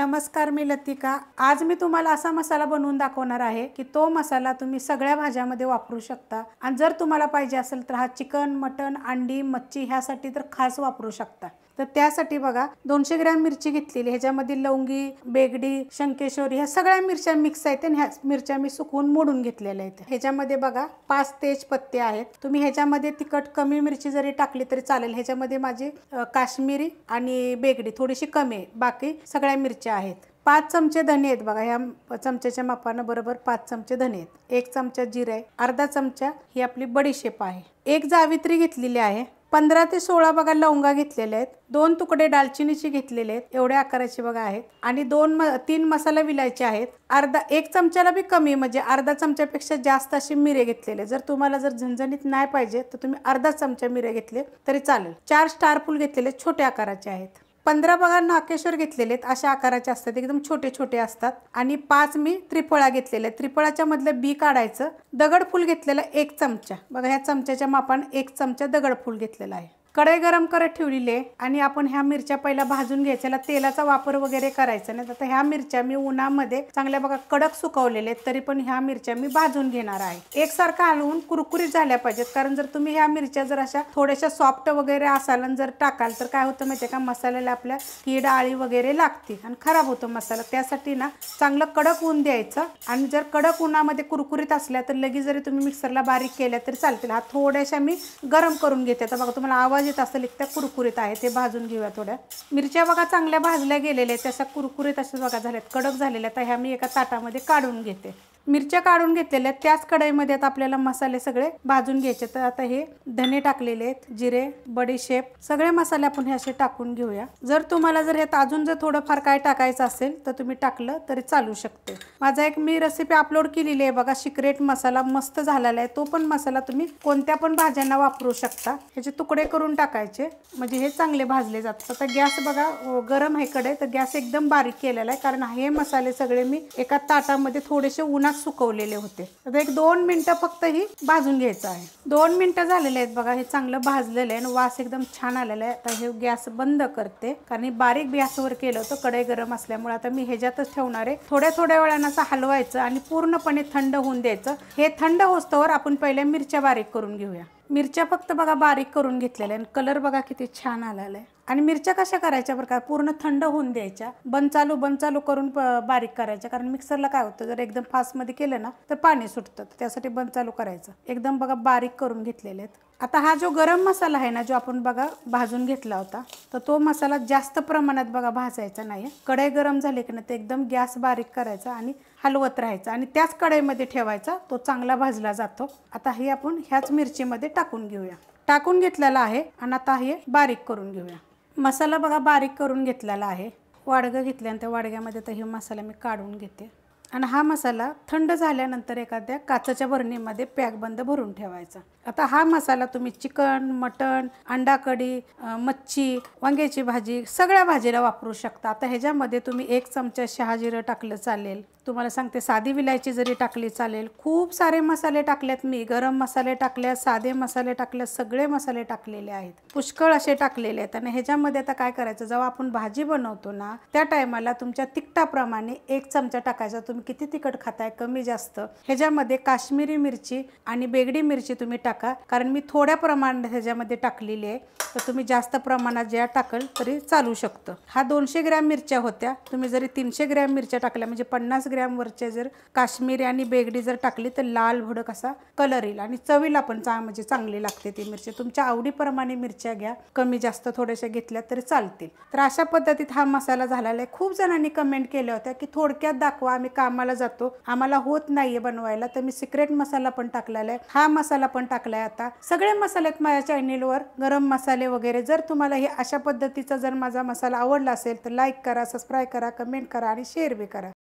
नमस्कार मी लतिका आज मी तुम्हाला असा मसाला बनवून दाखवणार आहे की तो मसाला तुम्ही सगळ्या भाज्यामध्ये वापरू शकता आणि जर तुम्हाला पाहिजे असेल तर हा चिकन मटन, अंडी मच्छी ह्यासाठी तर खास वापरू शकता तर त्यासाठी बघा दोनशे ग्रॅम मिरची घेतलेली ह्याच्यामध्ये लवंगी बेगडी शंकेश्वरी ह्या सगळ्या मिरच्या मिक्स आहेत आणि ह्या मिरच्या मी सुकवून मोडून घेतलेल्या आहेत ह्याच्यामध्ये बघा पाच तेज पत्ते आहेत तुम्ही ह्याच्यामध्ये तिखट कमी मिरची जरी टाकली तरी चालेल ह्याच्यामध्ये माझी काश्मीरी आणि बेगडी थोडीशी कमी आहे बाकी सगळ्या मिरच्या आहेत पाच चमचे धने आहेत बघा ह्या चमच्याच्या मापानं बरोबर पाच चमचे धने आहेत एक चमचा जिरे अर्धा चमचा ही आपली बडीशेप आहे एक जावित्री घेतलेली आहे पंधरा ते सोळा बघा लवंगा घेतलेल्या आहेत दोन तुकडे दालचिनीचे घेतलेले आहेत एवढ्या आकाराचे बघा आहेत आणि दोन म तीन मसाला विलायचे आहेत अर्धा एक चमच्याला बी कमी म्हणजे अर्धा चमच्यापेक्षा जास्त असे मिरे घेतलेले जर तुम्हाला जर झणझणीत नाही पाहिजे तर तुम्ही अर्धा चमचा मिरे घेतले तरी चालेल चार स्टार फुल घेतलेले छोट्या आकाराचे आहेत पंधरा बघा नाकेश्वर घेतलेले आहेत अशा आकाराचे असतात एकदम छोटे छोटे असतात आणि पाच मी त्रिफळा घेतलेल्या त्रिफळाच्या मधलं बी काढायचं दगड फूल घेतलेलं एक चमचा बघा ह्या चमच्याच्या मापान एक चमचा दगडफूल घेतलेला आहे कढई गरम करत ठेवलेली आहे आणि आपण ह्या मिरच्या पहिला भाजून घ्यायच्याला तेलाचा वापर वगैरे करायचा नाही तर ह्या मिरच्या मी उन्हामध्ये चांगल्या बघा कडक सुकवलेले तरी पण ह्या मिरच्या मी भाजून घेणार आहे एकसारखा हलवून कुरकुरीत झाल्या पाहिजेत कारण जर तुम्ही ह्या मिरच्या जर अशा थोड्याशा सॉफ्ट वगैरे असाल जर टाकाल तर काय होतं माहिती का मसाल्याला आपल्या किड आळी वगैरे लागते आणि खराब होतो मसाला त्यासाठी ना चांगलं कडक ऊन द्यायचं आणि जर कडक उन्हामध्ये कुरकुरीत असल्या तर लगेच जरी तुम्ही मिक्सरला बारीक केल्या तरी चालतील हा थोड्याशा मी गरम करून घेते आता बघा तुम्हाला आवाज आवाज येत असेल त्या कुरकुरीत आहे ते भाजून घेऊया थोड्या मिरच्या बघा चांगल्या भाजल्या गेलेल्या आहेत त्याच्या कुरकुरीत असे बघा झाल्यात कडक झालेल्या आहेत ह्या मी एका ताटामध्ये काढून घेते मिरच्या काढून घेतलेल्या त्याच कढईमध्ये आता आपल्याला मसाले सगळे भाजून घ्यायचे तर आता हे धने टाकलेले आहेत जिरे बडीशेप सगळे मसाले आपण हे असे टाकून घेऊया जर तुम्हाला जर ह्यात अजून जर थोडंफार काय टाकायचं असेल तर तुम्ही टाकलं तरी चालू शकते माझा एक मी रेसिपी अपलोड केलेली आहे बघा सिक्रेट मसाला मस्त झालेला आहे तो पण मसाला तुम्ही कोणत्या पण भाज्यांना वापरू शकता ह्याचे तुकडे करून टाकायचे म्हणजे हे चांगले भाजले जातात आता गॅस बघा गरम आहे कडे तर गॅस एकदम बारीक केलेला आहे कारण हे मसाले सगळे मी एका ताटामध्ये थोडेसे उन्हात सुकवलेले होते आता एक दोन मिनटं फक्त ही भाजून घ्यायचं आहे दोन मिनटं झालेले आहेत बघा हे चांगलं भाजलेलं आहे आणि वास एकदम छान आलेला आहे आता हे गॅस बंद करते कारण बारीक गॅसवर केलं होतं कढई गरम असल्यामुळे आता मी ह्याच्यातच ठेवणार आहे थोड्या थोड्या वेळानं असं हलवायचं आणि पूर्णपणे थंड होऊन द्यायचं हे थंड होस्तवर आपण पहिल्या मिरच्या बारीक करून घेऊया मिरच्या फक्त बघा बारीक करून घेतलेल्या आणि कलर बघा किती छान आलेला आहे आणि मिरच्या कशा करायच्या बरं का पूर्ण थंड होऊन द्यायच्या बंद चालू चालू करून बारीक करायच्या कारण मिक्सरला काय होतं जर एकदम फास्टमध्ये केलं ना तर पाणी सुटतं त्यासाठी बंद चालू करायचं एकदम बघा बारीक करून घेतलेले आहेत आता हा जो गरम मसाला आहे ना जो आपण बघा भाजून घेतला होता तर तो मसाला जास्त प्रमाणात बघा भाजायचा नाही आहे कढई गरम झाली की ना ते एकदम गॅस बारीक करायचा आणि हलवत राहायचा आणि त्याच कढईमध्ये ठेवायचा तो चांगला भाजला जातो आता हे आपण ह्याच मिरचीमध्ये टाकून घेऊया टाकून घेतलेला आहे आणि आता हे बारीक करून घेऊया मसाला बघा बारीक करून घेतलेला आहे वाडगं घेतल्यानंतर वाडग्यामध्ये तर हे मसाला मी काढून घेते आणि हा मसाला थंड झाल्यानंतर एखाद्या काचाच्या पॅक बंद भरून ठेवायचा आता हा मसाला तुम्ही चिकन मटण अंडा कढी मच्छी वांग्याची भाजी सगळ्या भाजीला वापरू शकता आता ह्याच्यामध्ये तुम्ही एक चमचा शहाजिरं टाकलं चालेल तुम्हाला सांगते साधी विलायची जरी टाकली चालेल खूप सारे मसाले टाकल्यात मी गरम मसाले टाकल्यात साधे मसाले टाकले सगळे मसाले टाकलेले आहेत पुष्कळ असे टाकलेले आहेत आणि ह्याच्यामध्ये आता काय करायचं जेव्हा आपण भाजी बनवतो ना त्या टायमाला तुमच्या तिखटाप्रमाणे एक चमचा टाकायचा तुम्ही तुम्ही किती तिखट खाताय कमी जास्त ह्याच्यामध्ये काश्मीरी मिरची आणि बेगडी मिरची तुम्ही टाका कारण मी थोड्या प्रमाणात ह्याच्यामध्ये टाकलेली आहे तर तुम्ही जास्त प्रमाणात ज्या टाकल तरी चालू शकतं हा दोनशे ग्रॅम मिरच्या होत्या तुम्ही जरी तीनशे ग्रॅम मिरच्या टाकल्या म्हणजे पन्नास ग्रॅमवरच्या जर काश्मीरी आणि बेगडी जर टाकली तर लाल भडक असा कलर येईल आणि चवीला पण चा म्हणजे चांगली लागते ती मिरची तुमच्या आवडीप्रमाणे मिरच्या घ्या कमी जास्त थोड्याशा घेतल्या तरी चालतील तर अशा पद्धतीत हा मसाला झालेला आहे खूप जणांनी कमेंट केल्या होत्या की थोडक्यात दाखवा आम्ही का कामाला जातो आम्हाला होत नाहीये बनवायला तर मी सिक्रेट मसाला पण टाकलेला आहे हा मसाला पण टाकलाय आता सगळे मसाल्यात माझ्या चॅनेलवर गरम मसाले वगैरे जर तुम्हाला हे अशा पद्धतीचा जर माझा मसाला आवडला असेल तर लाईक करा सबस्क्राईब करा कमेंट करा आणि शेअर बी करा